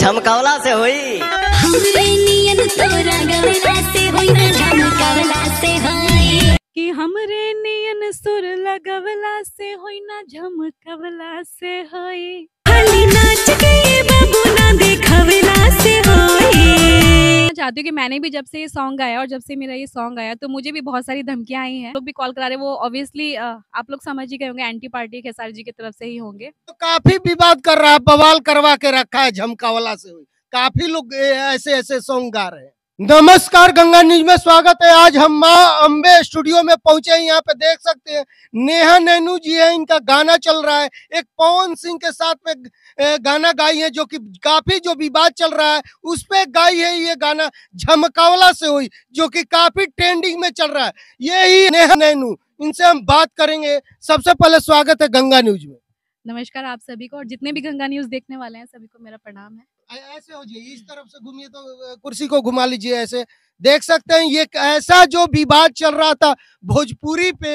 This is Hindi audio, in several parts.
छमकावला तो से हुई कि हमरे नियन सुर लगवला से होई ना झमकवला से होई खाली नाच के बाबू ना देखवला से चाहती हूँ कि मैंने भी जब से ये सॉन्ग गाया और जब से मेरा ये सॉन्ग आया तो मुझे भी बहुत सारी धमकियाँ आई हैं लोग भी कॉल करा रहे वो ऑब्वियसली आप लोग समझ ही गए होंगे एंटी पार्टी खेसारी जी की तरफ से ही होंगे तो काफी विवाद कर रहा है बवाल करवा के रखा है झमका वाला से काफी लोग ऐसे ऐसे सॉन्ग गा रहे हैं नमस्कार गंगा न्यूज में स्वागत है आज हम माँ अम्बे स्टूडियो में पहुंचे हैं यहाँ पे देख सकते हैं नेहा नैनू जी है इनका गाना चल रहा है एक पवन सिंह के साथ में गाना गाई है जो कि काफी जो विवाद चल रहा है उस पर गाई है ये गाना झमकावला से हुई जो कि काफी ट्रेंडिंग में चल रहा है ये ही नेहा नैनू इनसे हम बात करेंगे सबसे पहले स्वागत है गंगा न्यूज में नमस्कार आप सभी को और जितने भी गंगा न्यूज देखने वाले हैं सभी को मेरा प्रणाम है ऐसे हो जाइए इस तरफ से घूमिए तो कुर्सी को घुमा लीजिए ऐसे देख सकते हैं ये ऐसा जो विवाद चल रहा था भोजपुरी पे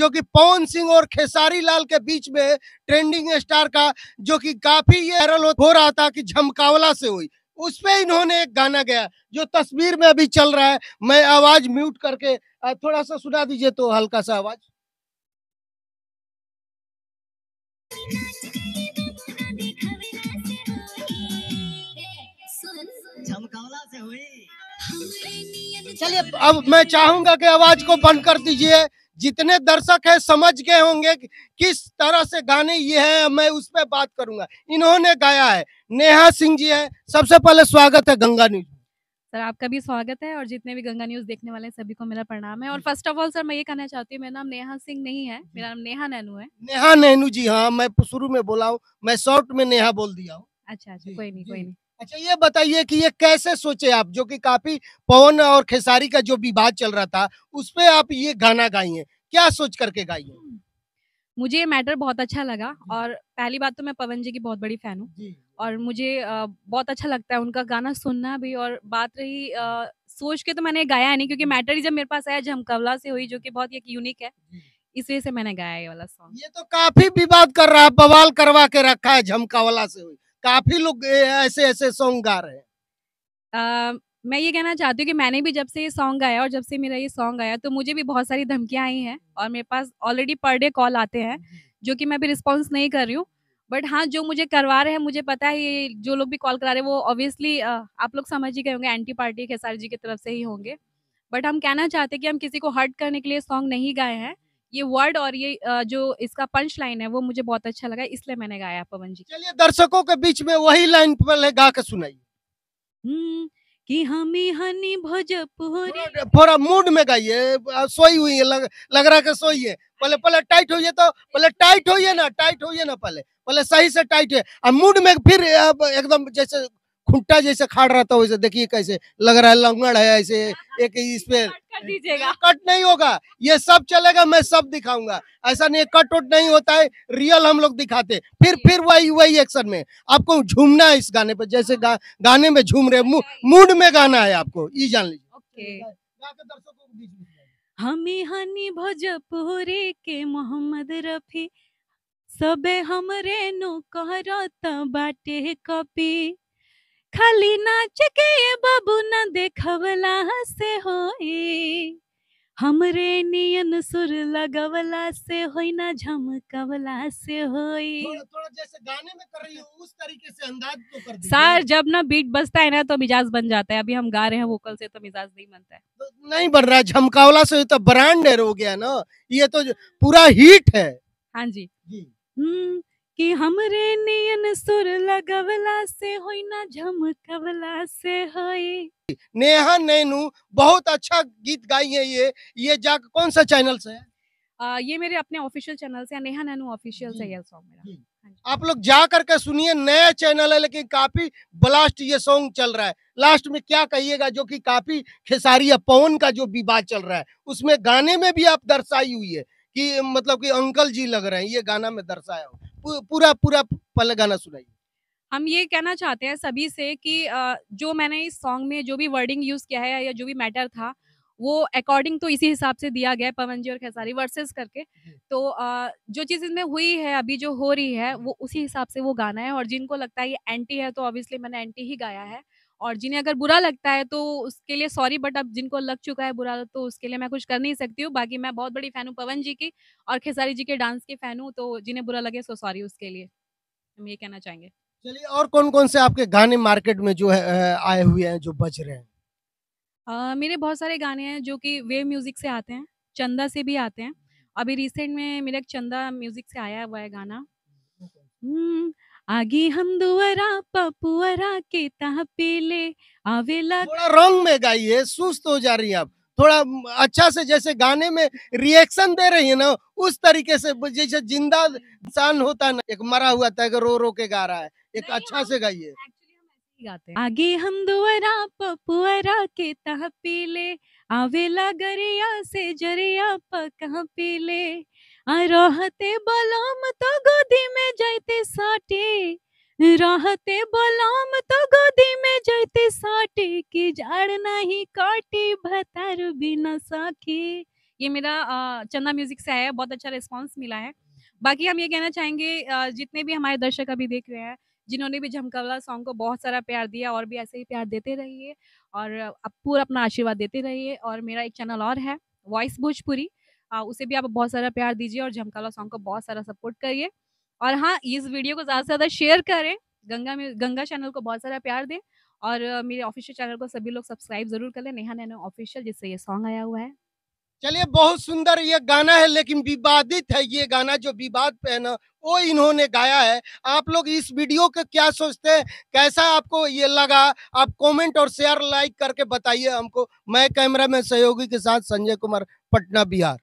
जो कि पवन सिंह और खेसारी लाल के बीच में ट्रेंडिंग स्टार का जो कि काफी ये वायरल हो रहा था कि झमकावला से हुई उस पर इन्होंने एक गाना गया जो तस्वीर में अभी चल रहा है मैं आवाज म्यूट करके थोड़ा सा सुना दीजिए तो हल्का सा आवाज चलिए अब मैं चाहूंगा कि आवाज को बंद कर दीजिए जितने दर्शक है समझ गए होंगे कि किस तरह से गाने ये है मैं उस पर बात करूंगा इन्होंने गाया है नेहा सिंह जी है सबसे पहले स्वागत है गंगा न्यूज सर आपका भी स्वागत है और जितने भी गंगा न्यूज देखने वाले सभी को मेरा प्रणाम है और फर्स्ट ऑफ ऑल सर मैं ये कहना चाहती हूँ मेरा नाम नेहा सिंह नहीं है मेरा नाम नेहा नैनू है नेहा नैनू जी हाँ मैं शुरू में बोला हूँ मैं शॉर्ट में नेहा बोल दिया हूँ अच्छा अच्छा कोई नहीं कोई नहीं अच्छा ये बताइए कि ये कैसे सोचे आप जो कि काफी पवन और खेसारी का जो विवाद चल रहा था उस पर आप ये गाना गाइए क्या सोच करके गाइए मुझे ये मैटर बहुत अच्छा लगा और पहली बात तो मैं पवन जी की बहुत बड़ी फैन हूँ और मुझे बहुत अच्छा लगता है उनका गाना सुनना भी और बात रही सोच के तो मैंने गाया नहीं क्योंकि मैटर ही जब मेरे पास आया झमकवला से हुई जो कि बहुत एक यूनिक है इस वजह से मैंने गाया ये वाला सॉन्ग ये तो काफी विवाद कर रहा है बवाल करवा के रखा है झमकावला से हुई काफी लोग ऐसे ऐसे सॉन्ग गा रहे हैं मैं ये कहना चाहती हूँ कि मैंने भी जब से ये सॉन्ग गाया और जब से मेरा ये सॉन्ग आया तो मुझे भी बहुत सारी धमकियाँ आई हैं और मेरे पास ऑलरेडी पर डे कॉल आते हैं हम्म, हम्म। जो कि मैं भी रिस्पॉन्स नहीं कर रही हूँ बट हाँ जो मुझे करवा रहे हैं मुझे पता है ये जो लोग भी कॉल करा रहे हैं वो ऑब्वियसली आप लोग समझ ही गए होंगे एंटी पार्टी खेसारी जी की तरफ से ही होंगे बट हम कहना चाहते हैं कि हम किसी को हर्ट करने के लिए सॉन्ग नहीं गाए हैं ये वर्ड और ये जो इसका पंच लाइन है वो मुझे बहुत अच्छा लगा इसलिए मैंने गाया पवन जी चलिए दर्शकों के बीच में वही लाइन पहले गा के सुनाइए हम्म, कि हमें हनी भोजपुरी थोड़ा मूड में गाइए सोई हुई है लग, लग रहा है सोई है पहले पहले टाइट होइए तो पहले टाइट होइए ना टाइट होइए ना पहले पहले सही से टाइट है मूड में फिर एकदम जैसे खुंटा जैसे खाड़ रहा था वैसे देखिए कैसे लग रहा है लंगड़ है ऐसे एक इस पे कट हाँ, हाँ, नहीं होगा ये सब चलेगा मैं सब दिखाऊंगा ऐसा नहीं कट उट नहीं होता है रियल हम लोग दिखाते फिर फिर वही वही एक्शन में आपको झूमना है इस गाने पर जैसे गा, गाने में झूम रहे मूड में गाना है आपको ये जान लीजिए हमी हनी भोजपुरी के मोहम्मद रफी सबे हमरे नु कहरत बाटे कपी खाली नाच के बाबू ना देखवला से होई हमरे नियन सुर लगवला से होई ना झमकवला से होई सार जब ना बीट बजता है ना तो मिजाज बन जाता है अभी हम गा रहे हैं वोकल से तो मिजाज नहीं बनता है तो नहीं बन रहा झमकावला से तो ब्रांड हो गया ना ये तो पूरा हीट है हाँ जी, जी। हम्म, कि हमरे नियन सुर लगवला से होई ना झमकवला से होई नेहा नैनू बहुत अच्छा गीत गाई है ये ये जा कौन सा चैनल से आ, ये मेरे अपने ऑफिशियल चैनल से नेहा नैनू ऑफिशियल से ये सॉन्ग मेरा हाँ आप लोग जा करके सुनिए नया चैनल है लेकिन काफी ब्लास्ट ये सॉन्ग चल रहा है लास्ट में क्या कहिएगा जो कि काफी खेसारी या पवन का जो विवाद चल रहा है उसमें गाने में भी आप दर्शाई हुई है कि मतलब कि अंकल जी लग रहे हैं ये गाना में दर्शाया हो पूरा पूरा पल गाना सुनाइए हम ये कहना चाहते हैं सभी से कि जो मैंने इस सॉन्ग में जो भी वर्डिंग यूज किया है या जो भी मैटर था वो अकॉर्डिंग तो इसी हिसाब से दिया गया है पवन जी और खेसारी वर्सेस करके तो जो चीज़ इसमें हुई है अभी जो हो रही है वो उसी हिसाब से वो गाना है और जिनको लगता है ये एंटी है तो ऑब्वियसली मैंने एंटी ही गाया है और जिन्हें अगर बुरा लगता है तो उसके लिए सॉरी बट अब जिनको लग चुका है बुरा तो उसके लिए मैं कुछ कर नहीं सकती हूँ बाकी मैं बहुत बड़ी फैन हूँ पवन जी की और खेसारी जी के डांस की फैन हूँ तो जिन्हें बुरा लगे सो सॉरी उसके लिए हम ये कहना चाहेंगे चलिए और कौन कौन से आपके गाने मार्केट में जो है आए हुए हैं जो बज रहे हैं आ, मेरे बहुत सारे गाने हैं जो कि वेव म्यूज़िक से आते हैं चंदा से भी आते हैं अभी रिसेंट में मेरा चंदा म्यूज़िक से आया हुआ है गाना okay. हम्म, आगे हम दुआरा पपुआरा के तहा आवेला थोड़ा रॉन्ग में गाइए सुस्त हो जा रही है आप थोड़ा अच्छा से जैसे गाने में रिएक्शन दे रही है ना उस तरीके से जैसे जिंदा इंसान होता है ना एक मरा हुआ था रो रो के गा रहा है एक अच्छा से गाइए आगे हम दुआरा पपुआरा के तहा पीले आवेला गरिया से जरिया पकहा पीले रहते बलम तो गोदी में जाते साटे रहते बलम तो गोदी में जाते साटे की जाड़ नहीं काटी भतर बिना साखी ये मेरा चंदा म्यूजिक से आया है बहुत अच्छा रिस्पांस मिला है बाकी हम ये कहना चाहेंगे जितने भी हमारे दर्शक अभी देख रहे हैं जिन्होंने भी झमकवला सॉन्ग को बहुत सारा प्यार दिया और भी ऐसे ही प्यार देते रहिए और अब पूरा अपना आशीर्वाद देते रहिए और मेरा एक चैनल और है वॉइस भोजपुरी उसे भी आप बहुत सारा प्यार दीजिए और झमकाला सॉन्ग को बहुत सारा सपोर्ट करिए और हाँ इस वीडियो को ज़्यादा से ज़्यादा शेयर करें गंगा में गंगा चैनल को बहुत सारा प्यार दें और मेरे ऑफिशियल चैनल को सभी लोग सब्सक्राइब जरूर कर लें नेहा नैनो ऑफिशियल जिससे ये सॉन्ग आया हुआ है चलिए बहुत सुंदर ये गाना है लेकिन विवादित है ये गाना जो विवाद पे है ना वो इन्होंने गाया है आप लोग इस वीडियो के क्या सोचते हैं कैसा आपको ये लगा आप कमेंट और शेयर लाइक करके बताइए हमको मैं कैमरा में सहयोगी के साथ संजय कुमार पटना बिहार